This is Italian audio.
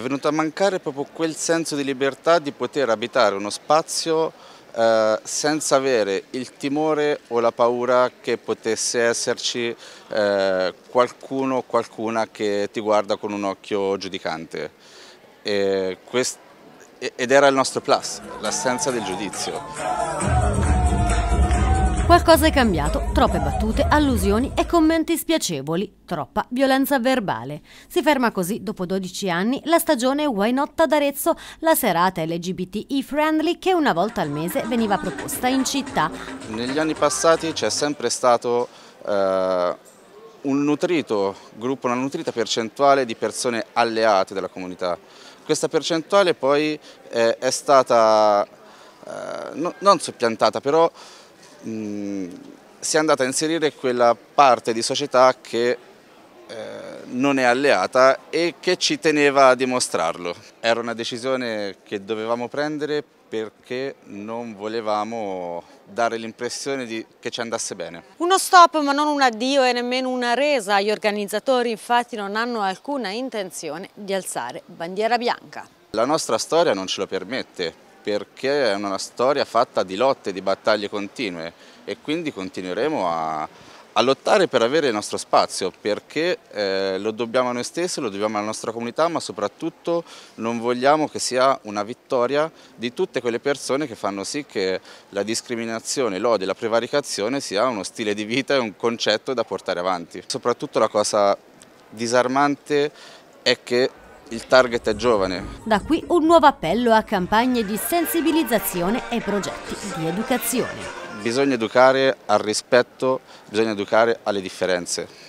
è venuto a mancare proprio quel senso di libertà di poter abitare uno spazio eh, senza avere il timore o la paura che potesse esserci eh, qualcuno o qualcuna che ti guarda con un occhio giudicante. ed era il nostro plus, l'assenza del giudizio. Qualcosa è cambiato, troppe battute, allusioni e commenti spiacevoli, troppa violenza verbale. Si ferma così, dopo 12 anni, la stagione Why Not ad Arezzo, la serata LGBTI friendly che una volta al mese veniva proposta in città. Negli anni passati c'è sempre stato eh, un nutrito gruppo, una nutrita percentuale di persone alleate della comunità. Questa percentuale poi eh, è stata eh, no, non soppiantata, però si è andata a inserire quella parte di società che eh, non è alleata e che ci teneva a dimostrarlo. Era una decisione che dovevamo prendere perché non volevamo dare l'impressione che ci andasse bene. Uno stop ma non un addio e nemmeno una resa, gli organizzatori infatti non hanno alcuna intenzione di alzare bandiera bianca. La nostra storia non ce lo permette perché è una storia fatta di lotte, di battaglie continue e quindi continueremo a, a lottare per avere il nostro spazio perché eh, lo dobbiamo a noi stessi, lo dobbiamo alla nostra comunità ma soprattutto non vogliamo che sia una vittoria di tutte quelle persone che fanno sì che la discriminazione, l'odio e la prevaricazione sia uno stile di vita e un concetto da portare avanti. Soprattutto la cosa disarmante è che il target è giovane. Da qui un nuovo appello a campagne di sensibilizzazione e progetti di educazione. Bisogna educare al rispetto, bisogna educare alle differenze.